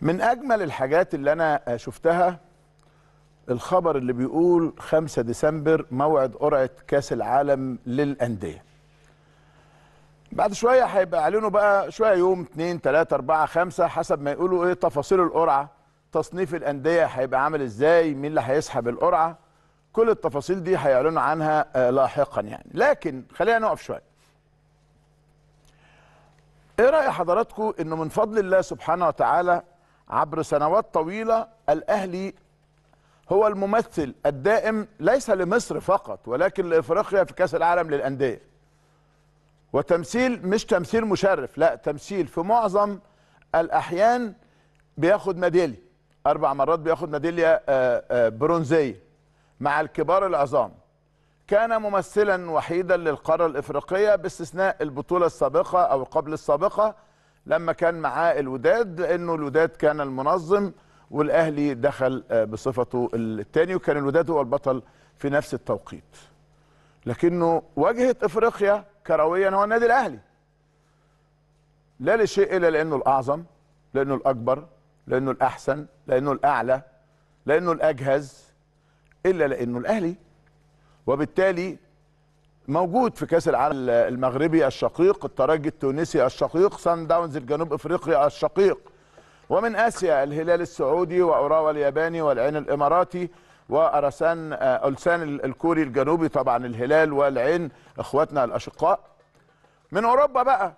من اجمل الحاجات اللي انا شفتها الخبر اللي بيقول 5 ديسمبر موعد قرعه كاس العالم للانديه بعد شويه هيبقى اعلنوا بقى شويه يوم 2 3 4 5 حسب ما يقولوا ايه تفاصيل القرعه تصنيف الانديه هيبقى عامل ازاي مين اللي هيسحب القرعه كل التفاصيل دي هيعلنوا عنها آه، لاحقا يعني لكن خلينا نقف شويه ايه راي حضراتكم انه من فضل الله سبحانه وتعالى عبر سنوات طويلة الأهلي هو الممثل الدائم ليس لمصر فقط ولكن لإفريقيا في كأس العالم للأندية وتمثيل مش تمثيل مشرف لا تمثيل في معظم الأحيان بياخد ميدالية أربع مرات بياخد ميدالية آه، آه، برونزية مع الكبار العظام كان ممثلا وحيدا للقارة الإفريقية باستثناء البطولة السابقة أو قبل السابقة لما كان معاه الوداد لانه الوداد كان المنظم والاهلي دخل آه، بصفته الثاني وكان الوداد هو البطل في نفس التوقيت لكنه واجهه افريقيا كرويا هو النادي الاهلي لا لشيء الا لانه الاعظم لانه الاكبر لانه الاحسن لانه الاعلى لانه الاجهز الا لانه الاهلي وبالتالي موجود في كاس العالم المغربي الشقيق الترجي التونسي الشقيق سان داونز الجنوب افريقي الشقيق ومن اسيا الهلال السعودي واوراوا الياباني والعين الاماراتي وارسان آه، ألسان الكوري الجنوبي طبعا الهلال والعين اخواتنا الاشقاء من اوروبا بقى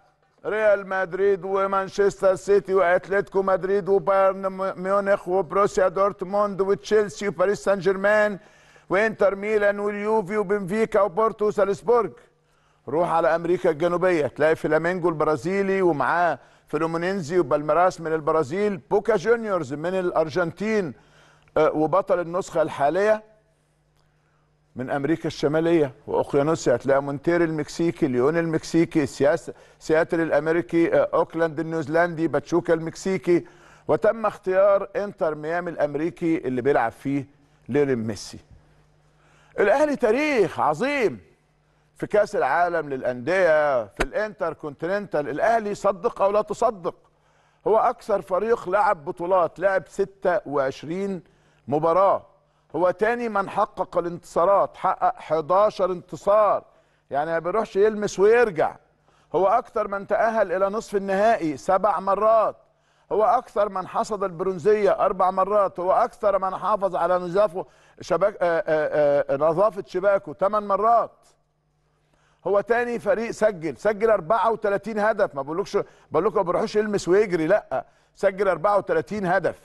ريال مدريد ومانشستر سيتي واتلتيكو مدريد وبايرن ميونخ وبروسيا دورتموند وتشيلسي وباريس سان جيرمان وانتر ميلان واليوفي وبنفيكا وبورتو وسالسبورج روح على امريكا الجنوبيه تلاقي فلامينجو البرازيلي ومعاه فلومينينزي وبالميراس من البرازيل بوكا جونيورز من الارجنتين آه، وبطل النسخه الحاليه من امريكا الشماليه واوقيانوسيا هتلاقي مونتير المكسيكي ليون المكسيكي سياس سياتل الامريكي آه، اوكلاند النيوزيلندي باتشوكا المكسيكي وتم اختيار انتر ميامي الامريكي اللي بيلعب فيه ليون ميسي الاهلي تاريخ عظيم في كاس العالم للانديه في الانتر كونتيننتال الاهلي صدق او لا تصدق هو اكثر فريق لعب بطولات لعب 26 مباراه هو تاني من حقق الانتصارات حقق 11 انتصار يعني ما بيروحش يلمس ويرجع هو اكثر من تاهل الى نصف النهائي سبع مرات هو اكثر من حصد البرونزيه اربع مرات هو اكثر من حافظ على نظافه شباك آآ آه، آآ آه، آه، نظافه شباكه ثمان مرات هو تاني فريق سجل سجل 34 هدف ما بقولكش بقول لكم ما بيروحوش يلمس ويجري لا سجل 34 هدف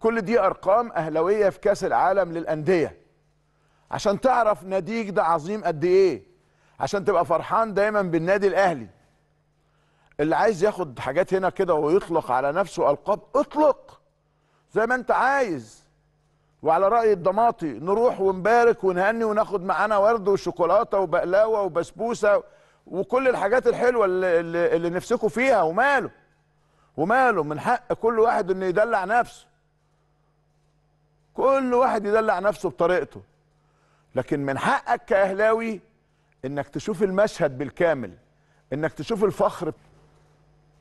كل دي ارقام اهلاويه في كاس العالم للانديه عشان تعرف ناديك ده عظيم قد ايه عشان تبقى فرحان دايما بالنادي الاهلي اللي عايز ياخد حاجات هنا كده ويطلق على نفسه القاب اطلق زي ما انت عايز وعلى راي الضماطي نروح ونبارك ونهني وناخد معانا ورد وشوكولاته وبقلاوه وبسبوسه وكل الحاجات الحلوه اللي, اللي, اللي نفسكم فيها وماله وماله من حق كل واحد انه يدلع نفسه كل واحد يدلع نفسه بطريقته لكن من حقك كاهلاوي انك تشوف المشهد بالكامل انك تشوف الفخر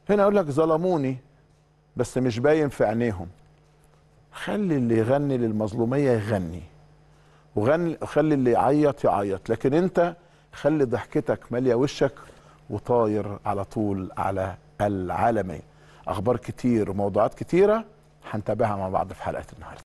هنا يقول لك ظلموني بس مش باين في عينيهم خلي اللي يغني للمظلوميه يغني وغني خلي اللي يعيط يعيط لكن انت خلي ضحكتك ماليه وشك وطاير على طول على العالميه اخبار كتير وموضوعات كتيره هنتابعها مع بعض في حلقه النهارده